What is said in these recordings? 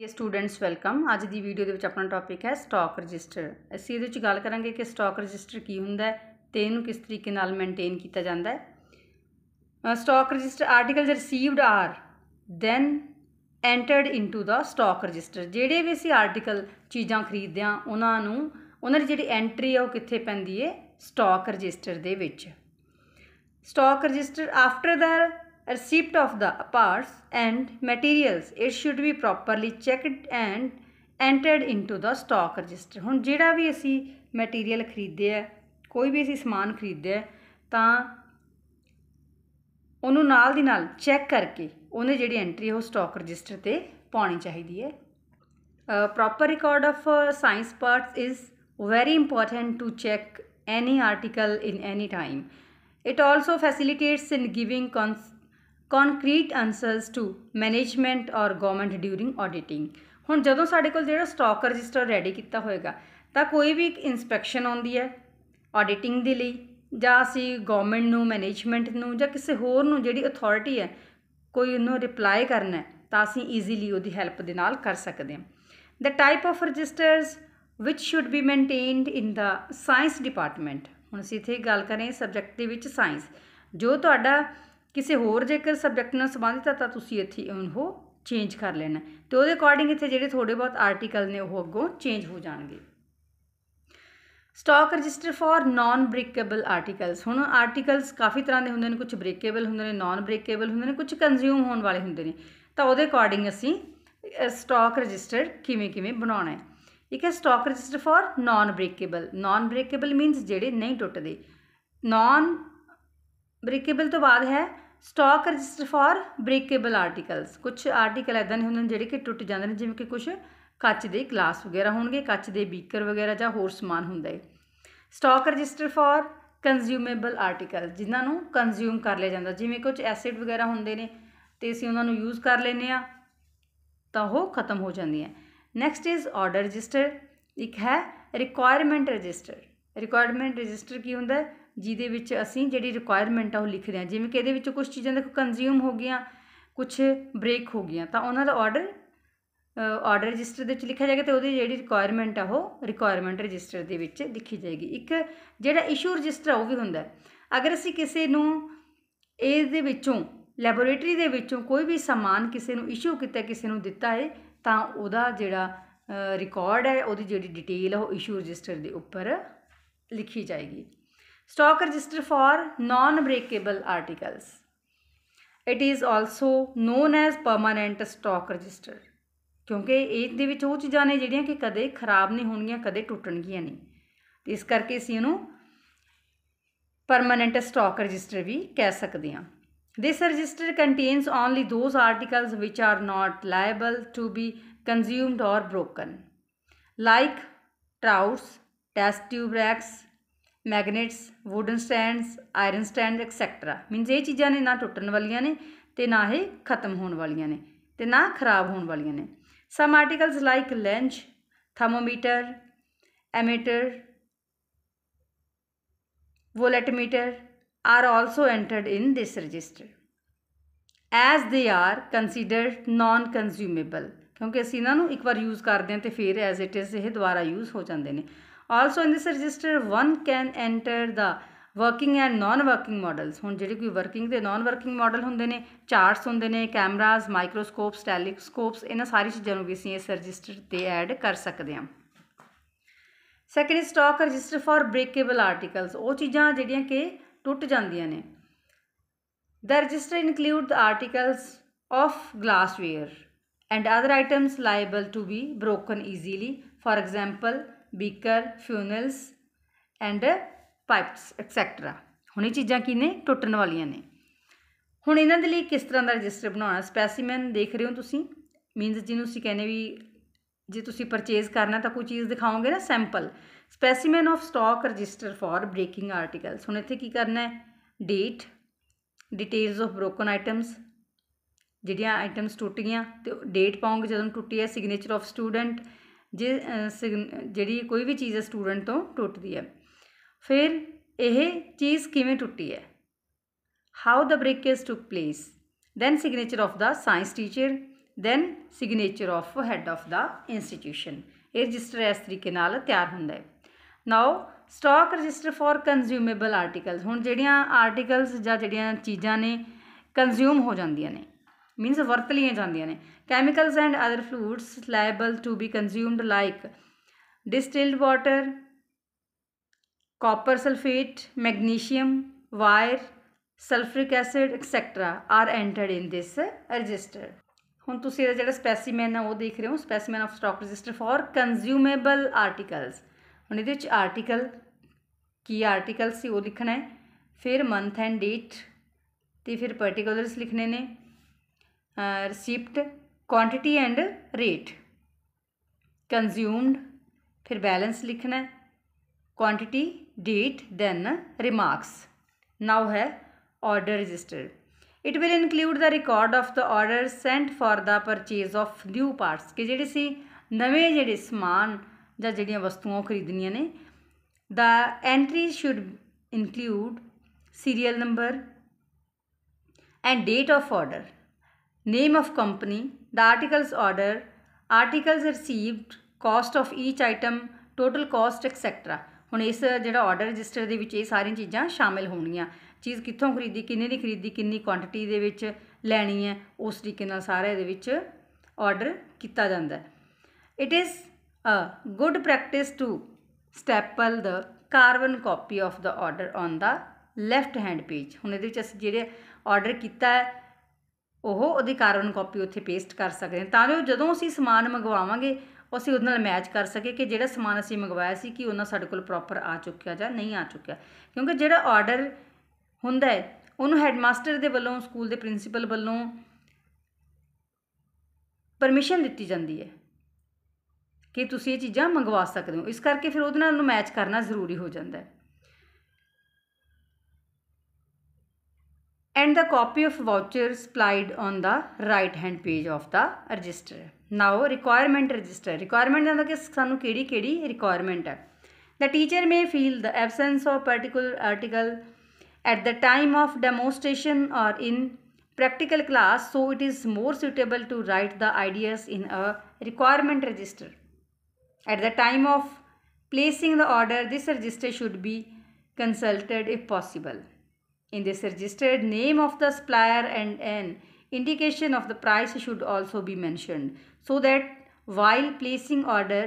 ਇਹ students welcome ਅੱਜ ਦੀ video ਦੇ ਵਿੱਚ ਆਪਣਾ ਟੌਪਿਕ ਹੈ ਸਟਾਕ ਰਜਿਸਟਰ ਅਸੀਂ ਇਹਦੇ ਵਿੱਚ ਗੱਲ ਕਰਾਂਗੇ ਕਿ ਸਟਾਕ ਰਜਿਸਟਰ ਕੀ ਹੁੰਦਾ ਹੈ ਤੇ ਇਹਨੂੰ ਕਿਸ ਤਰੀਕੇ ਨਾਲ ਮੇਨਟੇਨ ਕੀਤਾ ਜਾਂਦਾ ਹੈ stock register articles received are then entered into the stock register ਜਿਹੜੇ ਵੀ ਅਸੀਂ ਆਰਟੀਕਲ ਚੀਜ਼ਾਂ ਖਰੀਦਦੇ ਆ ਉਹਨਾਂ ਨੂੰ ਉਹਨਾਂ ਦੀ ਜਿਹੜੀ ਐਂਟਰੀ ਆ ਉਹ ਕਿੱਥੇ ਪੈਂਦੀ ਹੈ ਸਟਾਕ ਰਜਿਸਟਰ ਦੇ ਵਿੱਚ stock register after the receipt of the parts and materials it should be properly checked and entered into the stock register ਹੁਣ ਜਿਹੜਾ ਵੀ ਅਸੀਂ ਮਟੀਰੀਅਲ ਖਰੀਦਿਆ ਕੋਈ ਵੀ ਅਸੀਂ ਸਮਾਨ ਖਰੀਦਿਆ ਤਾਂ ਉਹਨੂੰ ਨਾਲ ਦੀ ਨਾਲ ਚੈੱਕ ਕਰਕੇ ਉਹਨੇ ਜਿਹੜੀ ਐਂਟਰੀ ਉਹ ਸਟਾਕ ਰਜਿਸਟਰ ਤੇ ਪਾਉਣੀ ਚਾਹੀਦੀ ਹੈ proper record of science parts is very important to check any article in any time it also facilitates in giving concrete answers to management or government during auditing ਹੁਣ ਜਦੋਂ ਸਾਡੇ ਕੋਲ ਜਿਹੜਾ ਸਟਾਕ ਰਜਿਸਟਰ ਰੈਡੀ ਕੀਤਾ ਹੋਏਗਾ ਤਾਂ ਕੋਈ ਵੀ ਇੱਕ ਇਨਸਪੈਕਸ਼ਨ ਆਉਂਦੀ ਹੈ ਆਡੀਟਿੰਗ ਦੇ ਲਈ ਜਾਂ ਅਸੀਂ ਗਵਰਨਮੈਂਟ ਨੂੰ ਮੈਨੇਜਮੈਂਟ ਨੂੰ ਜਾਂ ਕਿਸੇ ਹੋਰ ਨੂੰ ਜਿਹੜੀ ਅਥਾਰਟੀ ਹੈ ਕੋਈ ਉਹਨੂੰ ਰਿਪਲਾਈ ਕਰਨਾ ਤਾਂ ਅਸੀਂ ਈਜ਼ੀਲੀ ਉਹਦੀ ਹੈਲਪ ਦੇ ਨਾਲ ਕਰ ਸਕਦੇ ਹਾਂ the type of registers which should be maintained in the science department ਹੁਣ ਅਸੀਂ ਇੱਥੇ ਗੱਲ ਕਰ ਰਹੇ ਹਾਂ ਸਬਜੈਕਟ ਦੇ ਵਿੱਚ ਸਾਇੰਸ ਜੋ ਤੁਹਾਡਾ ਕਿਸੇ ਹੋਰ ਜੇਕਰ ਸਬਜੈਕਟ ਨਾਲ ਸੰਬੰਧਿਤ ਹੈ ਤਾਂ ਤੁਸੀਂ ਇੱਥੇ ਉਹ ਚੇਂਜ ਕਰ ਲੈਣਾ ਤੇ ਉਹਦੇ ਅਕੋਰਡਿੰਗ ਇੱਥੇ ਜਿਹੜੇ ਥੋੜੇ ਬਹੁਤ ਆਰਟੀਕਲ ਨੇ ਉਹ ਅੱਗੋਂ ਚੇਂਜ ਹੋ ਜਾਣਗੇ stock register for non breakable articles ਹੁਣ ਆਰਟੀਕਲਸ ਕਾਫੀ ਤਰ੍ਹਾਂ ਦੇ ਹੁੰਦੇ ਨੇ ਕੁਝ ਬ੍ਰੇਕੇਬਲ ਹੁੰਦੇ ਨੇ ਨਾਨ ਬ੍ਰੇਕੇਬਲ ਹੁੰਦੇ ਨੇ ਕੁਝ ਕੰਜ਼ਿਊਮ ਹੋਣ ਵਾਲੇ ਹੁੰਦੇ ਨੇ ਤਾਂ ਉਹਦੇ ਅਕੋਰਡਿੰਗ ਅਸੀਂ ਸਟਾਕ ਰਜਿਸਟਰ ਕਿਵੇਂ ਕਿਵੇਂ ਬਣਾਉਣਾ ਹੈ ਇੱਕ ਹੈ stock register for non breakable non breakable means ਜਿਹੜੇ ਨਹੀਂ ਟੁੱਟਦੇ ਨਾਨ ਬ੍ਰੇਕੇਬਲ ਤੋਂ ਬਾਅਦ ਹੈ stock register for breakable articles ਕੁਝ ਆਰਟੀਕਲ ਐਦਾਂ ਨਹੀਂ ਹੁੰਦੇ ਨੇ ਜਿਹੜੇ ਕਿ ਟੁੱਟ ਜਾਂਦੇ ਨੇ ਜਿਵੇਂ ਕਿ ਕੁਝ ਕੱਚ ਦੇ ਗਲਾਸ ਵਗੈਰਾ ਹੋਣਗੇ ਕੱਚ ਦੇ ਬੀਕਰ ਵਗੈਰਾ ਜਾਂ ਹੋਰ ਸਮਾਨ ਹੁੰਦਾ ਹੈ stock register for consumable article ਜਿਨ੍ਹਾਂ ਨੂੰ ਕੰਜ਼ਿਊਮ ਕਰ ਲਿਆ ਜਾਂਦਾ ਜਿਵੇਂ ਕੁਝ ਐਸਿਡ ਵਗੈਰਾ ਹੁੰਦੇ ਨੇ ਤੇ ਅਸੀਂ ਉਹਨਾਂ ਨੂੰ ਯੂਜ਼ ਕਰ ਲੈਨੇ ਆ ਤਾਂ ਉਹ ਖਤਮ ਹੋ ਜਾਂਦੀ ਹੈ ਨੈਕਸਟ ਇਜ਼ ਆਰਡਰ ਰਜਿਸਟਰ ਇੱਕ ਹੈ ਰਿਕੁਆਇਰਮੈਂਟ ਰਜਿਸਟਰ ਰਿਕੁਆਇਰਮੈਂਟ ਰਜਿਸਟਰ ਕੀ ਹੁੰਦਾ ਹੈ ਜਿਹਦੇ ਵਿੱਚ ਅਸੀਂ ਜਿਹੜੀ ਰਿਕੁਆਇਰਮੈਂਟ ਆ ਉਹ ਲਿਖ ਰਹੇ ਹਾਂ ਜਿਵੇਂ ਕਿ ਇਹਦੇ ਵਿੱਚ ਕੁਝ ਚੀਜ਼ਾਂ ਦੇਖੋ ਕੰਜ਼ਿਊਮ ਹੋ ਗਈਆਂ ਕੁਝ ਬ੍ਰੇਕ ਹੋ ਗਈਆਂ ਤਾਂ ਉਹਨਾਂ ਦਾ ਆਰਡਰ ਆਰਡਰ ਰਜਿਸਟਰ ਦੇ ਵਿੱਚ ਲਿਖਿਆ ਜਾਏਗਾ ਤੇ ਉਹਦੀ ਜਿਹੜੀ ਰਿਕੁਆਇਰਮੈਂਟ ਆ ਉਹ ਰਿਕੁਆਇਰਮੈਂਟ ਰਜਿਸਟਰ ਦੇ ਵਿੱਚ ਲਿਖੀ ਜਾਏਗੀ ਇੱਕ ਜਿਹੜਾ ਇਸ਼ੂ ਰਜਿਸਟਰ ਆ ਉਹ ਵੀ ਹੁੰਦਾ ਅਗਰ ਅਸੀਂ ਕਿਸੇ ਨੂੰ ਇਸ ਦੇ ਵਿੱਚੋਂ ਲੈਬੋਰੇਟਰੀ ਦੇ ਵਿੱਚੋਂ ਕੋਈ ਵੀ ਸਮਾਨ ਕਿਸੇ ਨੂੰ ਇਸ਼ੂ ਕੀਤਾ ਕਿਸੇ ਨੂੰ ਦਿੱਤਾ ਹੈ ਤਾਂ ਉਹਦਾ ਜਿਹੜਾ ਰਿਕਾਰਡ ਹੈ ਉਹਦੀ ਜਿਹੜੀ ਡਿਟੇਲ ਹੈ ਉਹ ਇਸ਼ੂ ਰਜਿਸਟਰ ਦੇ ਉੱਪਰ ਲਿਖੀ ਜਾਏਗੀ stock register for non-breakable articles. It is also known as permanent stock register. ਕਿਉਂਕਿ ਇਹ ਦੇ ਵਿੱਚ ਉਹ ਚੀਜ਼ਾਂ ਨੇ ਜਿਹੜੀਆਂ ਕਿ ਕਦੇ ਖਰਾਬ ਨਹੀਂ ਹੋਣਗੀਆਂ ਕਦੇ ਟੁੱਟਣਗੀਆਂ ਨਹੀਂ ਇਸ ਕਰਕੇ ਅਸੀਂ ਇਹਨੂੰ ਪਰਮਨੈਂਟ ਸਟਾਕ ਰਜਿਸਟਰ ਵੀ ਕਹਿ ਸਕਦੇ ਹਾਂ this register contains only those articles which are not liable to be consumed or broken, like trouts, test tube racks, magnets wooden stands iron stand etcetera means ਇਹ ਚੀਜ਼ਾਂ ਨੇ ਨਾ ਟੁੱਟਣ ਵਾਲੀਆਂ ਨੇ ਤੇ ਨਾ ਇਹ ਖਤਮ ਹੋਣ ਵਾਲੀਆਂ ਨੇ ਤੇ ਨਾ ਖਰਾਬ ਹੋਣ ਵਾਲੀਆਂ ਨੇ some articles like lens thermometer ammeter voltmeter are also entered in this register as they are considered non consumable ਕਿਉਂਕਿ ਅਸੀਂ ਇਹਨਾਂ ਨੂੰ ਇੱਕ ਵਾਰ ਯੂਜ਼ ਕਰਦੇ ਹਾਂ ਤੇ ਫਿਰ ਐਜ਼ ਇਟ ਇਜ਼ ਇਹ ਦੁਬਾਰਾ ਯੂਜ਼ ਹੋ ਜਾਂਦੇ ਨੇ also in this register one can enter the working and non working models ਹੁਣ ਜਿਹੜੇ ਕੋਈ ਵਰਕਿੰਗ ਤੇ ਨਾਨ ਵਰਕਿੰਗ ਮਾਡਲ ਹੁੰਦੇ ਨੇ ਚਾਰਟਸ ਹੁੰਦੇ ਨੇ ਕੈਮਰਾਸ ਮਾਈਕਰੋਸਕੋਪਸ ਟੈਲੀਸਕੋਪਸ ਇਹਨਾਂ ਸਾਰੀ ਚੀਜ਼ਾਂ ਨੂੰ ਵੀ ਅਸੀਂ ਇਸ ਰਜਿਸਟਰ ਤੇ ਐਡ ਕਰ ਸਕਦੇ ਹਾਂ second stock register for breakable articles ਉਹ ਚੀਜ਼ਾਂ ਜਿਹੜੀਆਂ ਕਿ ਟੁੱਟ ਜਾਂਦੀਆਂ ਨੇ the register include the articles of glassware and other items liable to be broken easily for example beaker funnels and pipes etcetera ਹੁਣ ਇਹ ਚੀਜ਼ਾਂ ਕੀ ਨੇ ਟੁੱਟਣ ਵਾਲੀਆਂ ਨੇ ਹੁਣ ਇਹਨਾਂ ਦੇ ਲਈ ਕਿਸ ਤਰ੍ਹਾਂ ਦਾ ਰਜਿਸਟਰ ਬਣਾਉਣਾ ਸਪੈਸੀਮਨ ਦੇਖ ਰਹੇ ਹੋ ਤੁਸੀਂ ਮੀਨਸ ਜਿਹਨੂੰ ਤੁਸੀਂ ਕਹਿੰਦੇ ਵੀ ਜੇ ਤੁਸੀਂ ਪਰਚੇਜ਼ ਕਰਨਾ ਤਾਂ ਕੋਈ ਚੀਜ਼ ਦਿਖਾਓਗੇ ਨਾ sample specimen of stock register for breaking articles ਹੁਣ ਇੱਥੇ ਕੀ ਕਰਨਾ ਹੈ date details of broken items ਜਿਹੜੀਆਂ ਆਈਟਮਸ ਟੁੱਟ ਗਈਆਂ ਤੇ ਡੇਟ ਪਾਉਂਗੇ ਜਦੋਂ ਟੁੱਟੀ ਹੈ ਸਿਗਨੇਚਰ ਆਫ ਸਟੂਡੈਂਟ ਜੇ ਜਿਹੜੀ ਕੋਈ ਵੀ ਚੀਜ਼ ਸਟੂਡੈਂਟ ਤੋਂ ਟੁੱਟਦੀ ਹੈ ਫਿਰ ਇਹ ਚੀਜ਼ ਕਿਵੇਂ ਟੁੱਟੀ ਹੈ how the breakage took place then signature of the science teacher then signature of head of the institution ਇਹ ਰਜਿਸਟਰ ਇਸ ਤਰੀਕੇ ਨਾਲ ਤਿਆਰ ਹੁੰਦਾ ਹੈ now stock register for consumable articles ਹੁਣ ਜਿਹੜੀਆਂ ਆਰਟੀਕਲਸ ਜਾਂ ਜਿਹੜੀਆਂ ਚੀਜ਼ਾਂ ਨੇ ਕੰਜ਼ਿਊਮ ਹੋ ਜਾਂਦੀਆਂ ਨੇ ਮੀਨਸ ਵਰਤ ਲਈਆਂ ਜਾਂਦੀਆਂ ਨੇ chemicals and other fluids liable to be consumed like distilled water copper sulphate magnesium wire sulphuric acid etcetera are entered in this register ਹੁਣ ਤੁਸੀਂ ਇਹਦਾ ਜਿਹੜਾ ਸਪੈਸੀਮੈਨ ਆ ਉਹ ਦੇਖ ਰਹੇ ਹੋ specimen of stock register for consumable articles ਹੁਣ ਇਹਦੇ ਵਿੱਚ ਆਰਟੀਕਲ ਕੀ ਆਰਟੀਕਲ ਸੀ ਉਹ ਲਿਖਣਾ ਹੈ ਫਿਰ ਮੰਥ ਐਂਡ ਡੇਟ ਤੇ ਫਿਰ ਪਾਰਟੀਕੂਲਰਸ ਲਿਖਨੇ ਨੇ receipt quantity and rate consumed फिर बैलेंस लिखना है quantity date then remarks now है order registered it will include the record of the order sent for the purchase of new parts के जेडे सी नमें जेह्ड़े समान ਜਾਂ ਜਿਹੜੀਆਂ ਵਸਤੂਆਂ ਖਰੀਦਣੀਆਂ ਨੇ the entry should include serial number and date of order name of company, the articles order, articles received, cost of each item, total cost etc. ਹੁਣ ਇਸ ਜਿਹੜਾ ਆਰਡਰ ਰਜਿਸਟਰ ਦੇ ਵਿੱਚ ਇਹ ਸਾਰੀਆਂ ਚੀਜ਼ਾਂ ਸ਼ਾਮਿਲ ਹੋਣਗੀਆਂ ਚੀਜ਼ ਕਿੱਥੋਂ ਖਰੀਦੀ ਕਿੰਨੇ ਦੀ ਖਰੀਦੀ ਕਿੰਨੀ ਕੁਆਂਟੀਟੀ ਦੇ ਵਿੱਚ ਲੈਣੀ ਹੈ ਉਸ ਤਰੀਕੇ ਨਾਲ ਸਾਰਾ ਇਹਦੇ ਵਿੱਚ ਆਰਡਰ ਕੀਤਾ ਜਾਂਦਾ it is a good practice to staple the carbon copy of the order on the left hand page ਹੁਣ ਇਹਦੇ ਵਿੱਚ ਅਸੀਂ ਜਿਹੜੇ ਆਰਡਰ ਕੀਤਾ ਹੈ ਉਹ ਅਧਿਕਾਰਨ ਕਾਪੀ ਉੱਥੇ ਪੇਸਟ ਕਰ ਸਕਦੇ ਹਾਂ ਤਾਂ ਜੋ ਜਦੋਂ ਅਸੀਂ ਸਮਾਨ ਮੰਗਵਾਵਾਂਗੇ ਅਸੀਂ ਉਹਦੇ ਨਾਲ ਮੈਚ ਕਰ ਸਕੇ ਕਿ ਜਿਹੜਾ ਸਮਾਨ ਅਸੀਂ ਮੰਗਵਾਇਆ ਸੀ ਕਿ ਉਹਨਾਂ ਸਾਡੇ ਕੋਲ ਪ੍ਰੋਪਰ ਆ ਚੁੱਕਿਆ ਜਾਂ ਨਹੀਂ ਆ ਚੁੱਕਿਆ ਕਿਉਂਕਿ ਜਿਹੜਾ ਆਰਡਰ ਹੁੰਦਾ ਹੈ ਉਹਨੂੰ ਹੈਡਮਾਸਟਰ ਦੇ ਵੱਲੋਂ ਸਕੂਲ ਦੇ ਪ੍ਰਿੰਸੀਪਲ ਵੱਲੋਂ ਪਰਮਿਸ਼ਨ ਦਿੱਤੀ ਜਾਂਦੀ ਹੈ ਕਿ ਤੁਸੀਂ ਇਹ ਚੀਜ਼ਾਂ ਮੰਗਵਾ ਸਕਦੇ ਹੋ ਇਸ ਕਰਕੇ ਫਿਰ ਉਹਦੇ ਨਾਲ ਉਹਨੂੰ ਮੈਚ ਕਰਨਾ ਜ਼ਰੂਰੀ ਹੋ ਜਾਂਦਾ ਹੈ and the copy of vouchers supplied on the right hand page of the register now requirement register requirement ਦਾ ਕਿ ਸਾਨੂੰ ਕਿਹੜੀ ਕਿਹੜੀ requirement ਹੈ the teacher may feel the absence of particular article at the time of demonstration or in practical class so it is more suitable to write the ideas in a requirement register at the time of placing the order this register should be consulted if possible in this registered name of the supplier and an indication of the price should also be mentioned so that while placing order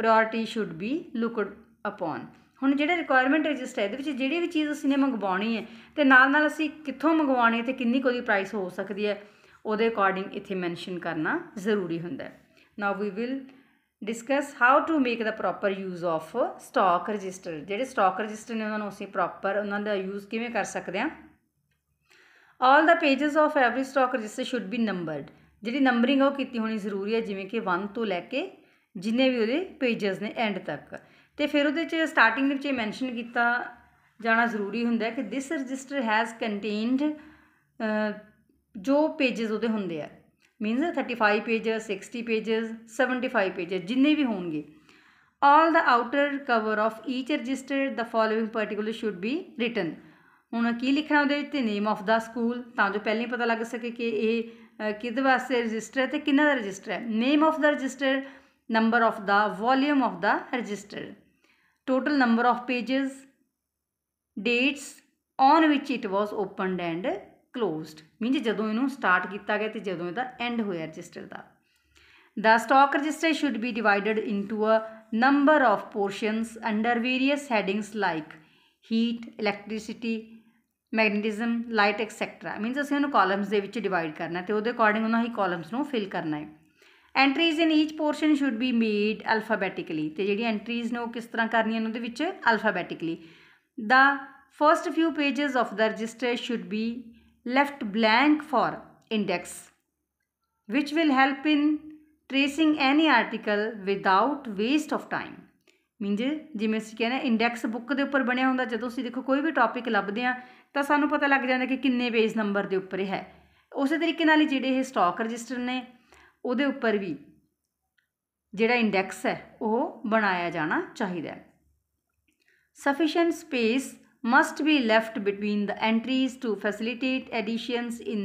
priority should be looked upon ਹੁਣ ਜਿਹੜੇ requirement register ਹੈ ਇਹਦੇ ਵਿੱਚ ਜਿਹੜੀ ਵੀ ਚੀਜ਼ ਅਸੀਂ ਨੇ ਮੰਗਵਾਉਣੀ ਹੈ ਤੇ ਨਾਲ ਨਾਲ ਅਸੀਂ ਕਿੱਥੋਂ ਮੰਗਵਾਉਣੀ ਹੈ ਤੇ ਕਿੰਨੀ ਕੋਈ ਪ੍ਰਾਈਸ ਹੋ ਸਕਦੀ ਹੈ ਉਹਦੇ ਅਕੋਰਡਿੰਗ ਇੱਥੇ ਮੈਂਸ਼ਨ ਕਰਨਾ ਜ਼ਰੂਰੀ ਹੁੰਦਾ ਹੈ now we will discuss how to make the proper use of stock register ਜਿਹੜੇ ਸਟਾਕ ਰਜਿਸਟਰ ਨੇ ਉਹਨਾਂ ਨੂੰ ਅਸੀਂ ਪ੍ਰੋਪਰ ਉਹਨਾਂ ਦਾ ਯੂਜ਼ ਕਿਵੇਂ ਕਰ ਸਕਦੇ ਹਾਂ all the pages of every stock register should be numbered ਜਿਹੜੀ ਨੰਬਰਿੰਗ ਉਹ ਕੀਤੀ ਹੋਣੀ ਜ਼ਰੂਰੀ ਹੈ ਜਿਵੇਂ ਕਿ 1 ਤੋਂ ਲੈ ਕੇ ਜਿੰਨੇ ਵੀ ਉਹਦੇ ਪੇजेस ਨੇ ਐਂਡ ਤੱਕ ਤੇ ਫਿਰ ਉਹਦੇ ਚ ਸਟਾਰਟਿੰਗ ਦੇ ਵਿੱਚ ਮੈਂਸ਼ਨ ਕੀਤਾ ਜਾਣਾ ਜ਼ਰੂਰੀ ਹੁੰਦਾ ਹੈ ਕਿ ਦਿਸ ਰਜਿਸਟਰ ਹੈਜ਼ ਕੰਟੇਨਡ ਜੋ ਪੇजेस ਉਹਦੇ ਹੁੰਦੇ ਆ ਮੀਨਸ 35 ਪੇजेस 60 ਪੇजेस 75 ਪੇजेस ਜਿੰਨੇ ਵੀ ਹੋਣਗੇ all the outer cover of each register the following particular should be written ਹੁਣ ਕੀ ਲਿਖਣਾ ਉਹਦੇ ਵਿੱਚ ਤੇ ਨੇਮ ਆਫ ਦਾ ਸਕੂਲ ਤਾਂ ਜੋ ਪਹਿਲਾਂ ਹੀ ਪਤਾ ਲੱਗ ਸਕੇ ਕਿ ਇਹ ਕਿਹਦੇ ਵਾਸਤੇ ਰਜਿਸਟਰ ਹੈ ਤੇ ਕਿੰਨਾ ਦਾ ਰਜਿਸਟਰ ਹੈ name of the register number of the volume of the register total number of pages dates on which it was opened and closed means ਜਦੋਂ ਇਹਨੂੰ ਸਟਾਰਟ ਕੀਤਾ ਗਿਆ ਤੇ ਜਦੋਂ ਇਹਦਾ ਐਂਡ ਹੋਇਆ ਰਜਿਸਟਰ ਦਾ the stock register should be divided into a number of portions under various headings like heat electricity magnetism light etcetera means ਅਸੀਂ ਉਹਨੂੰ ਕਾਲਮਸ ਦੇ ਵਿੱਚ ਡਿਵਾਈਡ ਕਰਨਾ ਤੇ ਉਹਦੇ ਅਕੋਰਡਿੰਗ ਉਹਨਾਂ ਹੀ ਕਾਲਮਸ ਨੂੰ ਫਿਲ ਕਰਨਾ ਹੈ entries in each portion should be made alphabetically ਤੇ ਜਿਹੜੀ ਐਂਟਰੀਜ਼ ਨੇ ਉਹ ਕਿਸ ਤਰ੍ਹਾਂ ਕਰਨੀਆਂ ਨੇ ਉਹਦੇ ਵਿੱਚ alphabetically the first few pages of the register should be left blank for index, which will help in tracing any article without waste of time. Means ਜਿਵੇਂ ਅਸੀਂ ਕਹਿੰਦੇ ਇੰਡੈਕਸ ਬੁੱਕ ਦੇ ਉੱਪਰ ਬਣਿਆ ਹੁੰਦਾ ਜਦੋਂ ਅਸੀਂ ਦੇਖੋ ਕੋਈ ਵੀ ਟੌਪਿਕ ਲੱਭਦੇ ਆ ਤਾਂ ਸਾਨੂੰ ਪਤਾ ਲੱਗ ਜਾਂਦਾ ਕਿ ਕਿੰਨੇ ਪੇਜ ਨੰਬਰ ਦੇ ਉੱਪਰ ਹੈ ਉਸੇ ਤਰੀਕੇ ਨਾਲ ਜਿਹੜੇ ਇਹ ਸਟਾਕ ਰਜਿਸਟਰ ਨੇ ਉਹਦੇ ਉੱਪਰ ਵੀ ਜਿਹੜਾ ਇੰਡੈਕਸ ਹੈ ਉਹ ਬਣਾਇਆ ਜਾਣਾ ਚਾਹੀਦਾ ਹੈ sufficient space must be left between the entries to facilitate additions in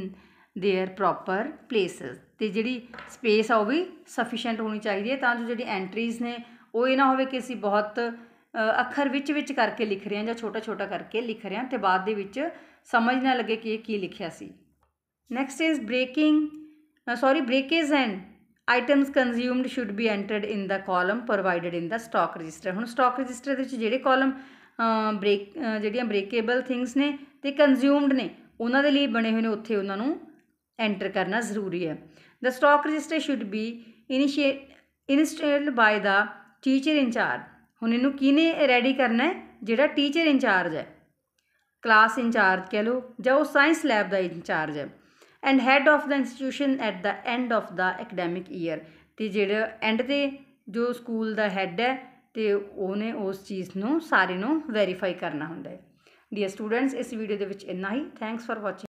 their proper places ਤੇ ਜਿਹੜੀ ਸਪੇਸ ਆ ਉਹ ਵੀ ਸਫੀਸ਼ੀਐਂਟ ਹੋਣੀ ਚਾਹੀਦੀ ਹੈ ਤਾਂ ਜੋ ਜਿਹੜੀ ਐਂਟਰੀਜ਼ ਨੇ ਉਹ ਇਹ ਨਾ ਹੋਵੇ ਕਿ ਅਸੀਂ ਬਹੁਤ ਅੱਖਰ ਵਿੱਚ ਵਿੱਚ ਕਰਕੇ ਲਿਖ ਰਹੇ ਹਾਂ ਜਾਂ ਛੋਟਾ ਛੋਟਾ ਕਰਕੇ ਲਿਖ ਰਹੇ ਹਾਂ ਤੇ ਬਾਅਦ ਦੇ ਵਿੱਚ ਸਮਝ ਨਾ ਲੱਗੇ ਕਿ ਇਹ ਕੀ ਲਿਖਿਆ ਸੀ next is breaking sorry breakage and items consumed should be entered in the column provided in the stock register ਹੁਣ ਸਟਾਕ ਰਜਿਸਟਰ ਦੇ ਵਿੱਚ ਜਿਹੜੇ ਕਾਲਮ ਬ੍ਰੇਕ ਜਿਹੜੀਆਂ ਬ੍ਰੇਕੇਬਲ ਥਿੰਗਸ ਨੇ ਤੇ ਕੰਜ਼ਿਊਮਡ ਨੇ ਉਹਨਾਂ ਦੇ ਲਈ ਬਣੇ ਹੋਏ ਨੇ ਉੱਥੇ ਉਹਨਾਂ ਨੂੰ ਐਂਟਰ ਕਰਨਾ ਜ਼ਰੂਰੀ ਹੈ the stock register should be initiated by the teacher incharge ਹੁਣ ਇਹਨੂੰ ਕਿਹਨੇ ਰੈਡੀ ਕਰਨਾ ਹੈ ਜਿਹੜਾ ਟੀਚਰ ਇਨਚਾਰਜ ਹੈ ਕਲਾਸ ਇਨਚਾਰਜ ਕਹਿ ਲਓ ਜਾਂ ਉਹ ਸਾਇੰਸ ਲੈਬ ਦਾ ਇਨਚਾਰਜ ਹੈ and head of the institution at the end of the academic year ਤੇ ਜਿਹੜਾ ਐਂਡ ਤੇ ਜੋ ਸਕੂਲ ਦਾ ਹੈੱਡ ਹੈ ਤੇ ਉਹਨੇ ਉਸ ਚੀਜ਼ ਨੂੰ ਸਾਰੇ ਨੂੰ ਵੈਰੀਫਾਈ ਕਰਨਾ ਹੁੰਦਾ ਹੈ ਡੀਅਰ ਸਟੂਡੈਂਟਸ ਇਸ ਵੀਡੀਓ ਦੇ ਵਿੱਚ ਇੰਨਾ ਹੀ ਥੈਂਕਸ ਫਾਰ ਵਾਚਿੰਗ